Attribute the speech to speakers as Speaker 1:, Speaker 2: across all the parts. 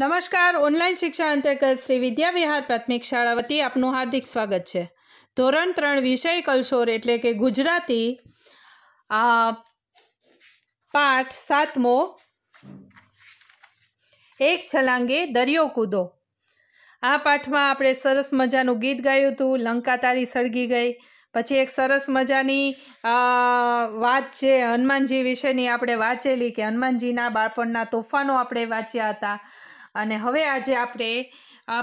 Speaker 1: નમસ્કાર ઓનલાઈન શિક્ષા અંતર્ગત શ્રી વિદ્યા વિહાર પ્રાથમિક શાળા વતી આપનું હાર્દિક સ્વાગત છે ધોરણ ત્રણ વિષય કલશોર એટલે કે ગુજરાતી પાઠ સાતમો એક છલાંગે દરિયો કૂદો આ પાઠમાં આપણે સરસ મજાનું ગીત ગાયું હતું લંકા તારી સળગી ગઈ પછી એક સરસ મજાની વાત છે હનુમાનજી વિશેની આપણે વાંચેલી કે હનુમાનજીના બાળપણના તોફાનો આપણે વાંચ્યા હતા અને હવે આજે આપણે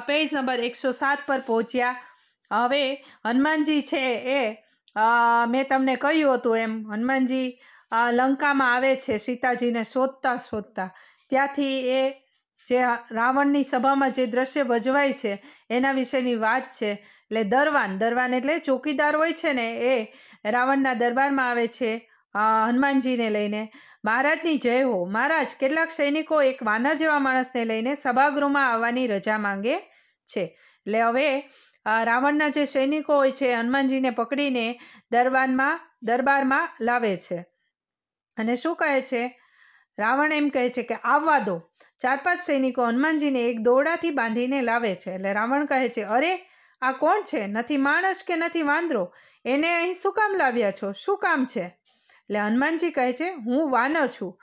Speaker 1: પેજ નંબર એકસો સાત પર પહોંચ્યા હવે હનુમાનજી છે એ મેં તમને કહ્યું હતું એમ હનુમાનજી લંકામાં આવે છે સીતાજીને શોધતા શોધતા ત્યાંથી એ જે રાવણની સભામાં જે દ્રશ્ય ભજવાય છે એના વિશેની વાત છે એટલે દરવાન દરવાન એટલે ચોકીદાર હોય છે ને એ રાવણના દરબારમાં આવે છે હનુમાનજીને લઈને મહારાજની જય હો મહારાજ કેટલાક સૈનિકો એક વાનર જેવા માણસને લઈને સભાગૃહમાં આવવાની રજા માંગે છે એટલે હવે રાવણના જે સૈનિકો હોય છે હનુમાનજીને પકડીને દરબારમાં દરબારમાં લાવે છે અને શું કહે છે રાવણ એમ કહે છે કે આવવા દો ચાર પાંચ સૈનિકો હનુમાનજીને એક દોરડાથી બાંધીને લાવે છે એટલે રાવણ કહે છે અરે આ કોણ છે નથી માણસ કે નથી વાંદરો એને અહીં શું કામ લાવ્યા છો શું કામ છે એટલે હનુમાનજી કહે છે હું વાનર છું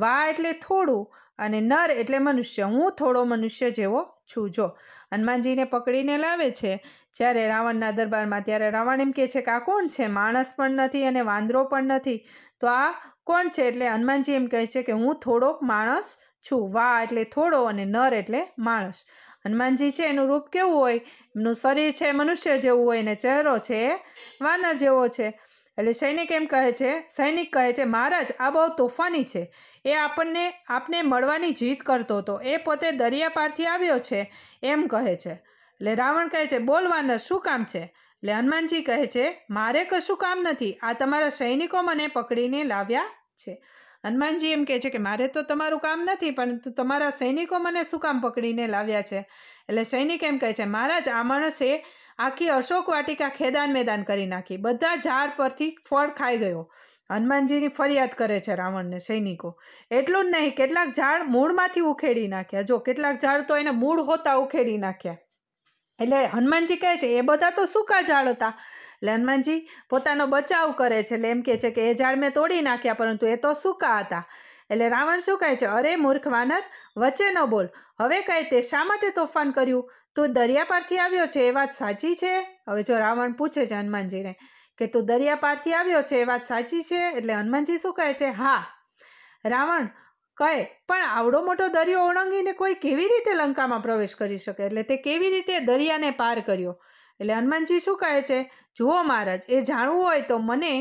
Speaker 1: વા એટલે થોડું અને નર એટલે મનુષ્ય હું થોડો મનુષ્ય જેવો છું જો હનુમાનજીને પકડીને લાવે છે જ્યારે રાવણના દરબારમાં ત્યારે રાવણ એમ કહે છે કે આ કોણ છે માણસ પણ નથી અને વાંદરો પણ નથી તો આ કોણ છે એટલે હનુમાનજી એમ કહે છે કે હું થોડોક માણસ છું વા એટલે થોડો અને નર એટલે માણસ હનુમાનજી છે એનું રૂપ કેવું હોય એમનું શરીર છે મનુષ્ય જેવું હોય અને ચહેરો છે વાનર જેવો છે એટલે સૈનિક એમ કહે છે સૈનિક કહે છે મહારાજ આ બહુ તોફાની છે એ આપણને આપને મળવાની જીત કરતો હતો એ પોતે દરિયા પારથી આવ્યો છે એમ કહે છે એટલે રાવણ કહે છે બોલ વાનર શું કામ છે એટલે હનુમાનજી કહે છે મારે કશું કામ નથી આ તમારા સૈનિકો મને પકડીને લાવ્યા છે હનુમાનજી એમ કહે છે કે મારે તો તમારું કામ નથી પણ તમારા સૈનિકો મને શું કામ પકડીને લાવ્યા છે એટલે સૈનિક એમ કહે છે મહારાજ આ માણસે આખી અશોક વાટિકા ખેદાન મેદાન કરી નાખી બધા ઝાડ પરથી ફળ ખાઈ ગયો હનુમાનજીની ફરિયાદ કરે છે રાવણને સૈનિકો એટલું જ નહીં કેટલાક ઝાડ મૂળમાંથી ઉખેડી નાખ્યા જો કેટલાક ઝાડ તો એને મૂળ હોતા ઉખેડી નાખ્યા એટલે હનુમાનજી કહે છે એ બધા તો સૂકા ઝાડ હતા હનુમાનજી પોતાનો બચાવ કરે છે એટલે એમ કહે છે કે એ ઝાડ મેં તોડી નાખ્યા પરંતુ એ તો સૂકા હતા એટલે રાવણ શું કહે છે અરે મૂર્ખ વાનર વચ્ચે ન બોલ હવે કહે તે શા માટે તોફાન કર્યું તું દરિયા પારથી આવ્યો છે એ વાત સાચી છે હવે જો રાવણ પૂછે છે હનુમાનજીને કે તું દરિયા પારથી આવ્યો છે એ વાત સાચી છે એટલે હનુમાનજી શું કહે છે હા રાવણ કહે પણ આવડો મોટો દરિયો ઓળંગીને કોઈ કેવી રીતે લંકામાં પ્રવેશ કરી શકે એટલે તે કેવી રીતે દરિયાને પાર કર્યો એટલે હનુમાનજી શું કહે છે જુઓ મહારાજ એ જાણવું હોય તો મને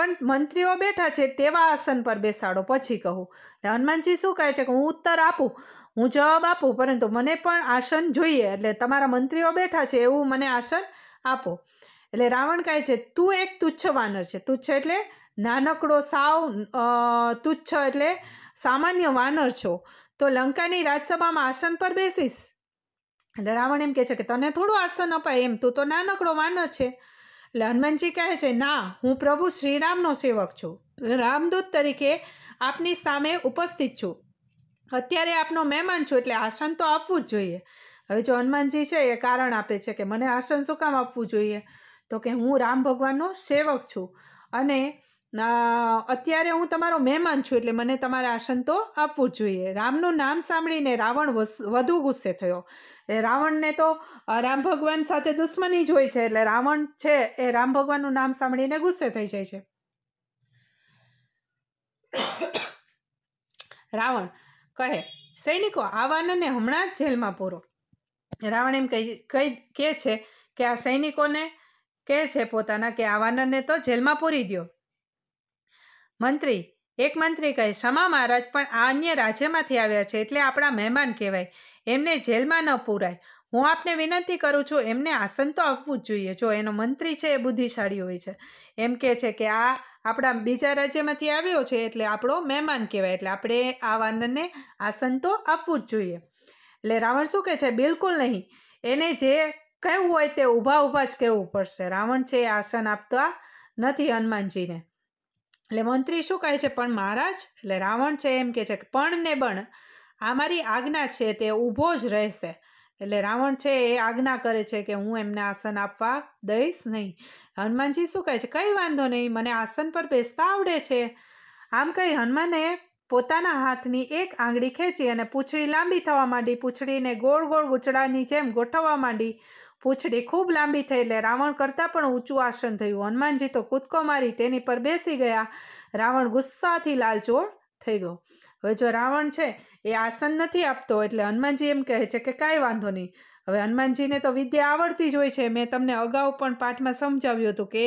Speaker 1: પણ મંત્રીઓ બેઠા છે તેવા આસન પર બેસાડો પછી કહું એટલે હનુમાનજી શું કહે છે કે હું ઉત્તર આપું હું જવાબ આપું પરંતુ મને પણ આસન જોઈએ એટલે તમારા મંત્રીઓ બેઠા છે એવું મને આસન આપો એટલે રાવણ કહે છે તું એક તુચ્છ વાનર છે તુચ્છ એટલે નાનકડો સાવ તુચ્છ એટલે સામાન્ય વાનર છો તો લંકાની રાજસભામાં આસન પર બેસીશ એટલે રાવણ એમ કહે છે કે તને થોડું આસન અપાય એમ તું તો નાનકડો વાનર છે એટલે હનુમાનજી કહે છે ના હું પ્રભુ શ્રીરામનો સેવક છું રામદૂત તરીકે આપની સામે ઉપસ્થિત છું અત્યારે આપનો મહેમાન છું એટલે આસન તો આપવું જ જોઈએ હવે જો હનુમાનજી છે એ કારણ આપે છે કે મને આસન શું કામ આપવું જોઈએ તો કે હું રામ ભગવાનનો સેવક છું અને અત્યારે હું તમારો મહેમાન છું એટલે મને તમારે આસન તો આપવું જોઈએ રામનું નામ સાંભળીને રાવણ વધુ ગુસ્સે થયો એ રાવણને તો રામ ભગવાન સાથે દુશ્મની જ હોય છે એટલે રાવણ છે એ રામ ભગવાનનું નામ સાંભળીને ગુસ્સે થઈ જાય છે રાવણ કહે સૈનિકો આ વાનરને હમણાં જ જેલમાં પૂરો રાવણ એમ કહી કહી કહે છે કે આ સૈનિકોને કહે છે પોતાના કે આ વાનરને તો જેલમાં પૂરી દો મંત્રી એક મંત્રી કહે ક્ષમા મહારાજ પણ આ અન્ય રાજ્યમાંથી આવ્યા છે એટલે આપણા મહેમાન કહેવાય એમને જેલમાં ન પૂરાય હું આપને વિનંતી કરું છું એમને આસન તો આપવું જ જોઈએ જો એનો મંત્રી છે એ બુદ્ધિશાળી હોય છે એમ કહે છે કે આ આપણા બીજા રાજ્યમાંથી આવ્યો છે એટલે આપણો મહેમાન કહેવાય એટલે આપણે આ વાનરને આસન તો આપવું જ જોઈએ એટલે રાવણ શું કહે છે બિલકુલ નહીં એને જે કહેવું હોય તે ઊભા ઊભા જ કહેવું પડશે રાવણ છે એ આસન આપતા નથી હનુમાનજીને એટલે મંત્રી શું કહે છે પણ મહારાજ એટલે રાવણ છે એમ કહે છે પણ ને બણ આ મારી આજ્ઞા છે તે ઊભો જ રહેશે એટલે રાવણ છે એ આજ્ઞા કરે છે કે હું એમને આસન આપવા દઈશ નહીં હનુમાનજી શું કહે છે કંઈ વાંધો નહીં મને આસન પર બેસતા આવડે છે આમ કહી હનુમાને પોતાના હાથની એક આંગળી ખેંચી અને પૂંછડી લાંબી થવા માંડી પૂંછડીને ગોળ ગોળ ગુચડાની જેમ ગોઠવવા માંડી પૂંછડી ખૂબ લાંબી થઈ એટલે રાવણ કરતાં પણ ઊંચું આસન થયું હનુમાનજી તો કૂદકો મારી તેની પર બેસી ગયા રાવણ ગુસ્સાથી લાલચોળ થઈ ગયો હવે જો રાવણ છે એ આસન નથી આપતો એટલે હનુમાનજી એમ કહે છે કે કાંઈ વાંધો નહીં હવે હનુમાનજીને તો વિદ્યા આવડતી જ હોય છે મેં તમને અગાઉ પણ પાઠમાં સમજાવ્યું હતું કે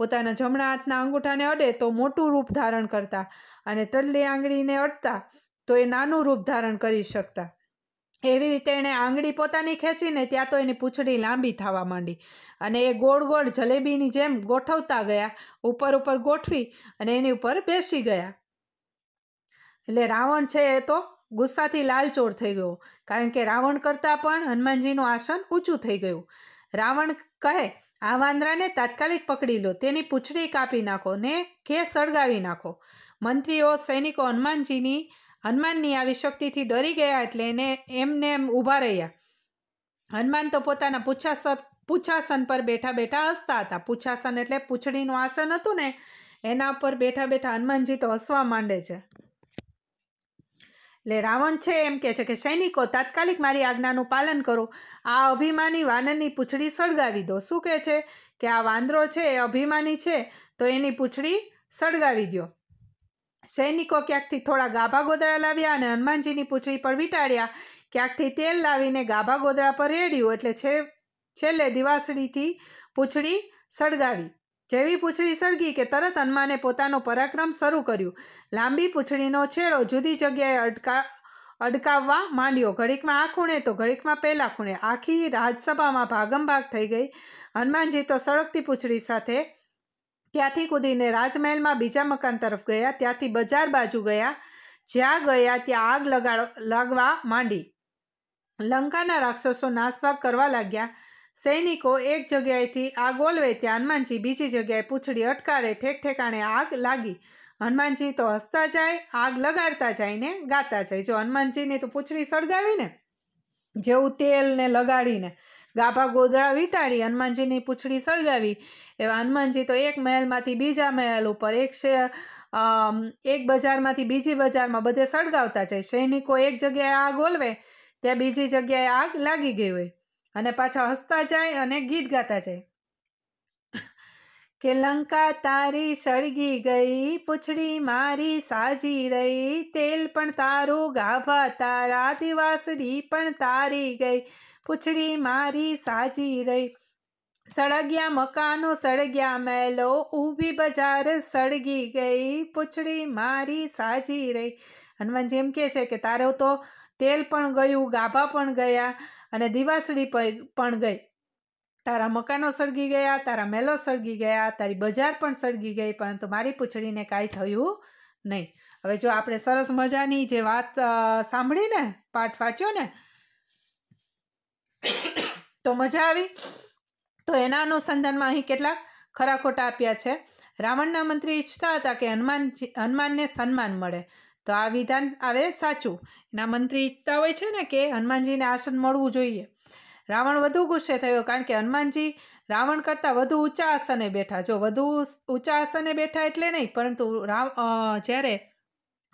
Speaker 1: પોતાના જમણા હાથના અંગૂઠાને અડે તો મોટું રૂપ ધારણ કરતા અને ટલ્લી આંગળીને અડતા તો એ નાનું રૂપ ધારણ કરી શકતા એવી રીતે એણે આંગળી પોતાની ખેંચીને ત્યાં તો એની પૂંછડી લાંબી થવા માંડી અને એ ગોળ ગોળ જલેબીની જેમ ગોઠવતા ગયા ઉપર ઉપર ગોઠવી અને એની ઉપર બેસી ગયા એટલે રાવણ છે એ તો ગુસ્સાથી લાલચોર થઈ ગયો કારણ કે રાવણ કરતાં પણ હનુમાનજીનું આસન ઊંચું થઈ ગયું રાવણ કહે આ વાંદરાને તાત્કાલિક પકડી લો તેની પૂંછડી કાપી નાખો ને ઘે સળગાવી નાખો મંત્રીઓ સૈનિકો હનુમાનજીની હનુમાનની આવી શક્તિથી ડરી ગયા એટલે એને એમને એમ ઊભા રહ્યા હનુમાન તો પોતાના પૂછા પૂછાસન પર બેઠા બેઠા હસતા હતા પૂછાસન એટલે પૂંછડીનું આસન હતું ને એના પર બેઠા બેઠા હનુમાનજી તો હસવા માંડે છે એટલે રાવણ છે એમ કહે છે કે સૈનિકો તાત્કાલિક મારી આજ્ઞાનું પાલન કરો આ અભિમાની વાનરની પૂંછડી સળગાવી દો શું કહે છે કે આ વાંદરો છે એ અભિમાની છે તો એની પૂંછડી સળગાવી દો સૈનિકો ક્યાંકથી થોડા ગાભા ગોદડા લાવ્યા અને હનુમાનજીની પૂછડી પર વીંટાળ્યા ક્યાંકથી તેલ લાવીને ગાભા ગોદડા પર રેડ્યું એટલે છે છેલ્લે દિવાસળીથી પૂંછડી સળગાવી જેવી પૂંછડી સળગી કે તરત હનુમાને પોતાનો પરાક્રમ શરૂ કર્યું લાંબી પૂંછડીનો છેડો જુદી જગ્યાએ અટકા અડકાવવા માંડ્યો ઘડીકમાં આ ખૂણે તો ઘડીકમાં પહેલા ખૂણે આખી રાજસભામાં ભાગમભાગ થઈ ગઈ હનુમાનજી તો સળગતી પૂંછડી સાથે ત્યાંથી કૂદીને રાજમહેલમાં બીજા મકાન તરફ ગયા ત્યાંથી બજાર બાજુ ગયા જ્યાં ગયા ત્યાં આગ લગાડ લાગવા માંડી લંકાના રાક્ષસો નાસભાગ કરવા લાગ્યા સૈનિકો એક જગ્યાએથી આગ ઓલવે ત્યાં હનુમાનજી બીજી જગ્યાએ પૂંછડી અટકાવે ઠેક ઠેકાણે આગ લાગી હનુમાનજી તો હસતા જાય આગ લગાડતા જાય ને ગાતા જાય જો હનુમાનજીની તો પૂંછડી સળગાવીને જેવું તેલને લગાડીને ગાભા ગોદળા વીંટાળી હનુમાનજીની પૂછડી સળગાવી એવા હનુમાનજી તો એક મહેલમાંથી બીજા મહેલ ઉપર એક શે એક બજારમાંથી બીજી બજારમાં બધે સળગાવતા જાય સૈનિકો એક જગ્યાએ આગ ઓલવે ત્યાં બીજી જગ્યાએ આગ લાગી ગઈ હોય અને પાછા હસતા જાય અને ગીત ગાતા જાય કે લંકા તારી સળગી ગઈ પૂછડી મારી સાજી રહી તેલ પણ તારું ગાભા તારા દિવાસડી પણ તારી ગઈ પૂછડી મારી સાજી રહી સળગ્યા મકાનો સળગ્યા મેલો ઊભી બજાર સળગી ગઈ પૂછડી મારી સાજી રહી હનુમાન જેમ કે છે કે તારો તો તેલ પણ ગયું ગાભા પણ ગયા અને દિવાસળી પણ ગઈ તારા મકાનો સળગી ગયા તારા મેલો સળગી ગયા તારી બજાર પણ સળગી ગઈ પરંતુ મારી પૂછડીને કાંઈ થયું નહીં હવે જો આપણે સરસ મજાની જે વાત સાંભળીને પાઠ વાંચ્યો ને તો મજા આવી તો એના અનુસંધાનમાં અહીં કેટલાક ખરા ખોટા આપ્યા છે રાવણના મંત્રી ઈચ્છતા હતા કે હનુમાનજી હનુમાનને સન્માન મળે તો આ વિધાન હવે સાચું એના મંત્રી ઈચ્છતા હોય છે ને કે હનુમાનજીને આસન મળવું જોઈએ રાવણ વધુ ગુસ્સે થયો કારણ કે હનુમાનજી રાવણ કરતાં વધુ ઊંચા આસને બેઠા જો વધુ ઊંચા આસને બેઠા એટલે નહીં પરંતુ રામ જ્યારે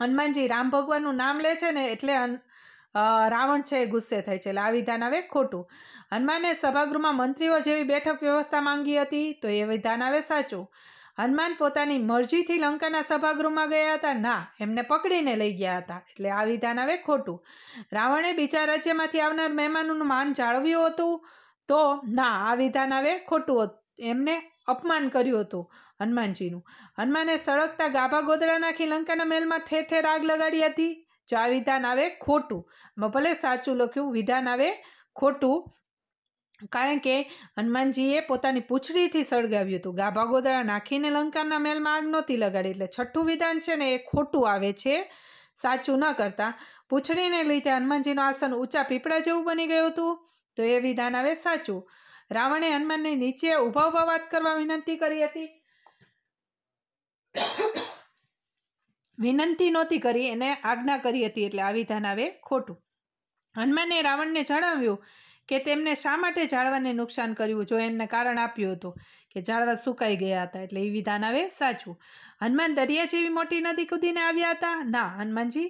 Speaker 1: હનુમાનજી રામ ભગવાનનું નામ લે છે ને એટલે રાવણ છે ગુસ્સે થાય છે એટલે આ વિધાન આવે ખોટું હનુમાને સભાગૃહમાં મંત્રીઓ જેવી બેઠક વ્યવસ્થા માંગી હતી તો એ વિધાન આવે સાચું હનુમાન પોતાની મરજીથી લંકાના સભાગૃહમાં ગયા હતા ના એમને પકડીને લઈ ગયા હતા એટલે આ વિધાન આવે ખોટું રાવણે બીજા રાજ્યમાંથી આવનાર મહેમાનોનું માન જાળવ્યું હતું તો ના આ વિધાન આવે ખોટું એમને અપમાન કર્યું હતું હનુમાનજીનું હનુમાને સળગતા ગાભા ગોદડા નાખી લંકાના મહેલમાં ઠેર ઠેર આગ લગાડી હતી જો આ વિધાન આવે ખોટું ભલે સાચું લખ્યું વિધાન આવે ખોટું કારણ કે હનુમાનજીએ પોતાની પૂંછડીથી સળગાવ્યું હતું ગાભા ગોદળા નાખીને લંકાના મહેલમાં આગ નહોતી લગાડી એટલે છઠ્ઠું વિધાન છે ને એ ખોટું આવે છે સાચું ન કરતા પૂંછડીને લીધે હનુમાનજીનું આસન ઊંચા પીપળા જેવું બની ગયું હતું તો એ વિધાન આવે સાચું રાવણે હનુમાનને નીચે ઊભા ઉભા વાત કરવા વિનંતી કરી હતી વિનંતી નહોતી કરી એને આજ્ઞા કરી હતી એટલે આ વિધાન આવે ખોટું હનુમાને રાવણને જણાવ્યું કે તેમને શા માટે ઝાડવાને નુકસાન કર્યું જો એમને કારણ આપ્યું હતું કે ઝાડવા સુકાઈ ગયા હતા એટલે એ વિધાન આવે સાચું હનુમાન દરિયા જેવી મોટી નદી કૂદીને આવ્યા હતા ના હનુમાનજી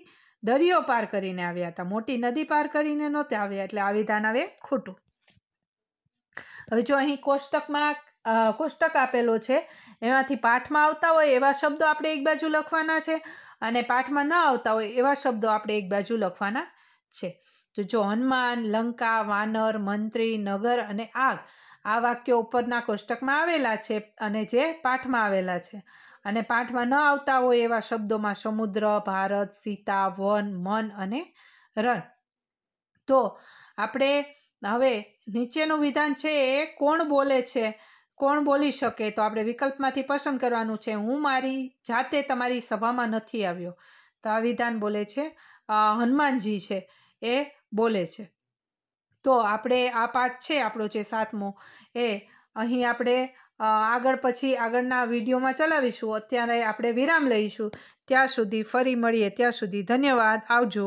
Speaker 1: દરિયો પાર કરીને આવ્યા હતા મોટી નદી પાર કરીને નહોતા આવ્યા એટલે આ વિધાન આવે ખોટું હવે જો અહીં કોષ્ટકમાં કોષ્ટક આપેલો છે એમાંથી પાઠમાં આવતા હોય એવા શબ્દો આપણે એક બાજુ લખવાના છે અને પાઠમાં ન આવતા હોય એવા શબ્દો આપણે એક બાજુ લખવાના છે તો જો હનુમાન લંકા વાનર મંત્રી નગર અને આગ આ વાક્યો ઉપરના કોષ્ટકમાં આવેલા છે અને જે પાઠમાં આવેલા છે અને પાઠમાં ન આવતા હોય એવા શબ્દોમાં સમુદ્ર ભારત સીતા વન મન અને રન તો આપણે હવે નીચેનું વિધાન છે એ કોણ બોલે છે કોણ બોલી શકે તો આપણે વિકલ્પમાંથી પસંદ કરવાનું છે હું મારી જાતે તમારી સભામાં નથી આવ્યો તો આ વિધાન બોલે છે હનુમાનજી છે એ બોલે છે તો આપણે આ પાઠ છે આપણો જે સાતમો એ અહીં આપણે આગળ પછી આગળના વિડીયોમાં ચલાવીશું અત્યારે આપણે વિરામ લઈશું ત્યાં સુધી ફરી મળીએ ત્યાં સુધી ધન્યવાદ આવજો